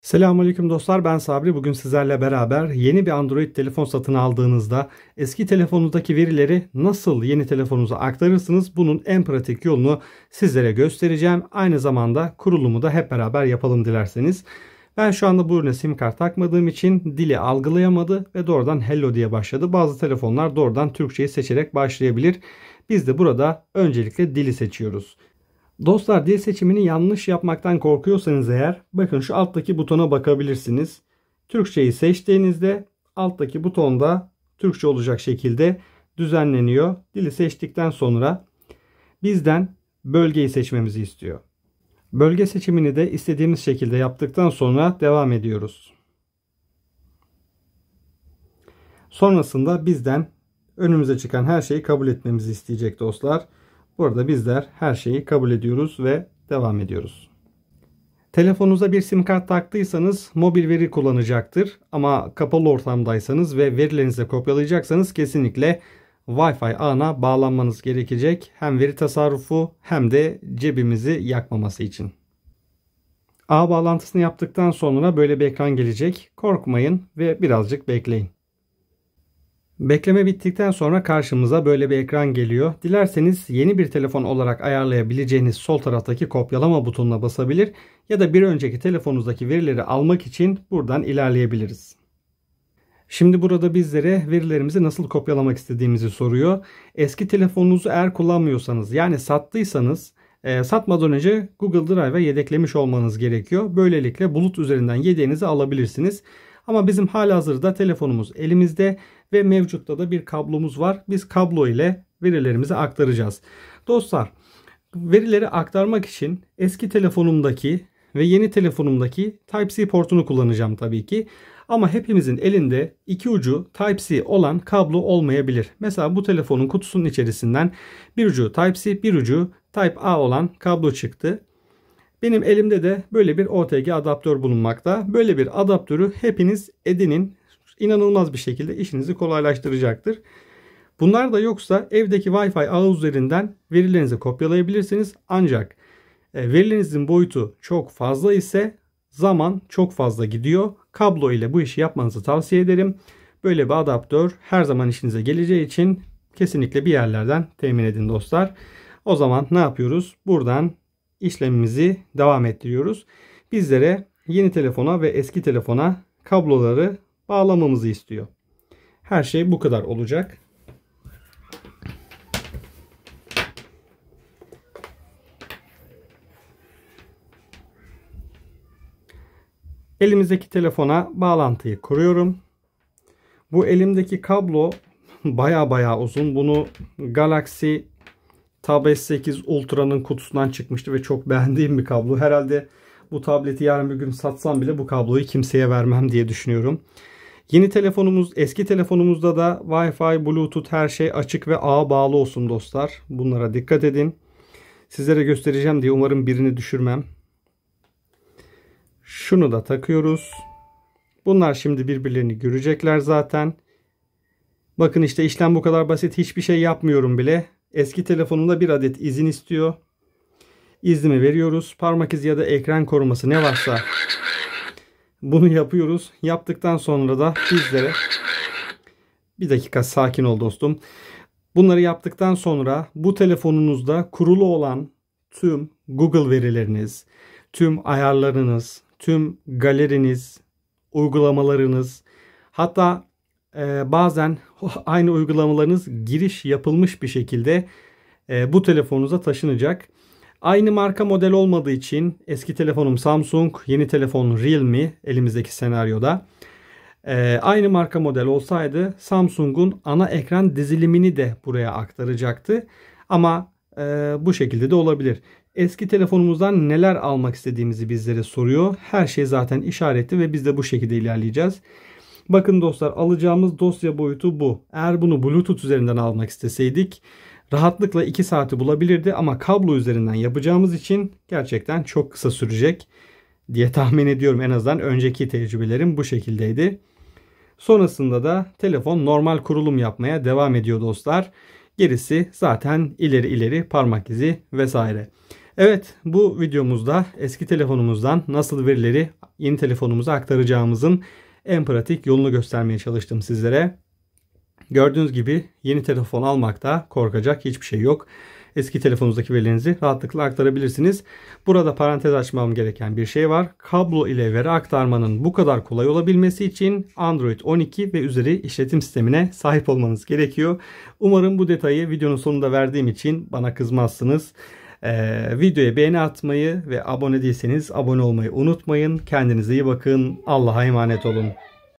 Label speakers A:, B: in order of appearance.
A: Selamünaleyküm dostlar ben Sabri. Bugün sizlerle beraber yeni bir Android telefon satın aldığınızda eski telefonunuzdaki verileri nasıl yeni telefonunuza aktarırsınız bunun en pratik yolunu sizlere göstereceğim. Aynı zamanda kurulumu da hep beraber yapalım dilerseniz. Ben şu anda bu ürüne sim kart takmadığım için dili algılayamadı ve doğrudan hello diye başladı. Bazı telefonlar doğrudan Türkçeyi seçerek başlayabilir. Biz de burada öncelikle dili seçiyoruz. Dostlar dil seçimini yanlış yapmaktan korkuyorsanız eğer bakın şu alttaki butona bakabilirsiniz. Türkçeyi seçtiğinizde alttaki butonda Türkçe olacak şekilde düzenleniyor. Dili seçtikten sonra bizden bölgeyi seçmemizi istiyor. Bölge seçimini de istediğimiz şekilde yaptıktan sonra devam ediyoruz. Sonrasında bizden önümüze çıkan her şeyi kabul etmemizi isteyecek dostlar. Burada bizler her şeyi kabul ediyoruz ve devam ediyoruz. Telefonunuza bir sim kart taktıysanız mobil veri kullanacaktır ama kapalı ortamdaysanız ve verilerinizi kopyalayacaksanız kesinlikle Wi-Fi ağına bağlanmanız gerekecek. Hem veri tasarrufu hem de cebimizi yakmaması için. Ağ bağlantısını yaptıktan sonra böyle bir ekran gelecek. Korkmayın ve birazcık bekleyin. Bekleme bittikten sonra karşımıza böyle bir ekran geliyor. Dilerseniz yeni bir telefon olarak ayarlayabileceğiniz sol taraftaki kopyalama butonuna basabilir ya da bir önceki telefonunuzdaki verileri almak için buradan ilerleyebiliriz. Şimdi burada bizlere verilerimizi nasıl kopyalamak istediğimizi soruyor. Eski telefonunuzu eğer kullanmıyorsanız yani sattıysanız e, satmadan önce Google Drive'a yedeklemiş olmanız gerekiyor. Böylelikle bulut üzerinden yedeğinizi alabilirsiniz. Ama bizim halihazırda telefonumuz elimizde ve mevcutta da bir kablomuz var. Biz kablo ile verilerimizi aktaracağız. Dostlar verileri aktarmak için eski telefonumdaki ve yeni telefonumdaki Type-C portunu kullanacağım tabii ki. Ama hepimizin elinde iki ucu Type-C olan kablo olmayabilir. Mesela bu telefonun kutusunun içerisinden bir ucu Type-C bir ucu Type-A olan kablo çıktı. Benim elimde de böyle bir OTG adaptör bulunmakta. Böyle bir adaptörü hepiniz edinin. İnanılmaz bir şekilde işinizi kolaylaştıracaktır. Bunlar da yoksa evdeki Wi-Fi ağı üzerinden verilerinizi kopyalayabilirsiniz. Ancak e, verilerinizin boyutu çok fazla ise zaman çok fazla gidiyor. Kablo ile bu işi yapmanızı tavsiye ederim. Böyle bir adaptör her zaman işinize geleceği için kesinlikle bir yerlerden temin edin dostlar. O zaman ne yapıyoruz? Buradan işlemimizi devam ettiriyoruz. Bizlere yeni telefona ve eski telefona kabloları bağlamamızı istiyor. Her şey bu kadar olacak. Elimizdeki telefona bağlantıyı kuruyorum. Bu elimdeki kablo baya baya uzun. Bunu Galaxy Tab S8 Ultra'nın kutusundan çıkmıştı ve çok beğendiğim bir kablo. Herhalde bu tableti yarın bir gün satsam bile bu kabloyu kimseye vermem diye düşünüyorum. Yeni telefonumuz, eski telefonumuzda da Wi-Fi, Bluetooth her şey açık ve ağa bağlı olsun dostlar. Bunlara dikkat edin. Sizlere göstereceğim diye umarım birini düşürmem. Şunu da takıyoruz. Bunlar şimdi birbirlerini görecekler zaten. Bakın işte işlem bu kadar basit. Hiçbir şey yapmıyorum bile. Eski telefonumda bir adet izin istiyor. İznimi veriyoruz. Parmak izi ya da ekran koruması ne varsa bunu yapıyoruz. Yaptıktan sonra da bizlere bir dakika sakin ol dostum. Bunları yaptıktan sonra bu telefonunuzda kurulu olan tüm Google verileriniz, tüm ayarlarınız, tüm galeriniz, uygulamalarınız hatta e, bazen aynı uygulamalarınız giriş yapılmış bir şekilde e, bu telefonunuza taşınacak. Aynı marka model olmadığı için eski telefonum Samsung, yeni telefon Realme elimizdeki senaryoda. E, aynı marka model olsaydı Samsung'un ana ekran dizilimini de buraya aktaracaktı. Ama e, bu şekilde de olabilir. Eski telefonumuzdan neler almak istediğimizi bizlere soruyor. Her şey zaten işaretli ve biz de bu şekilde ilerleyeceğiz. Bakın dostlar alacağımız dosya boyutu bu. Eğer bunu Bluetooth üzerinden almak isteseydik rahatlıkla 2 saati bulabilirdi ama kablo üzerinden yapacağımız için gerçekten çok kısa sürecek diye tahmin ediyorum. En azından önceki tecrübelerim bu şekildeydi. Sonrasında da telefon normal kurulum yapmaya devam ediyor dostlar. Gerisi zaten ileri ileri parmak izi vesaire. Evet bu videomuzda eski telefonumuzdan nasıl verileri yeni telefonumuza aktaracağımızın en pratik yolunu göstermeye çalıştım sizlere. Gördüğünüz gibi yeni telefon almakta korkacak hiçbir şey yok. Eski telefonunuzdaki verilerinizi rahatlıkla aktarabilirsiniz. Burada parantez açmam gereken bir şey var. Kablo ile veri aktarmanın bu kadar kolay olabilmesi için Android 12 ve üzeri işletim sistemine sahip olmanız gerekiyor. Umarım bu detayı videonun sonunda verdiğim için bana kızmazsınız. Ee, videoya beğeni atmayı ve abone değilseniz abone olmayı unutmayın. Kendinize iyi bakın. Allah'a emanet olun.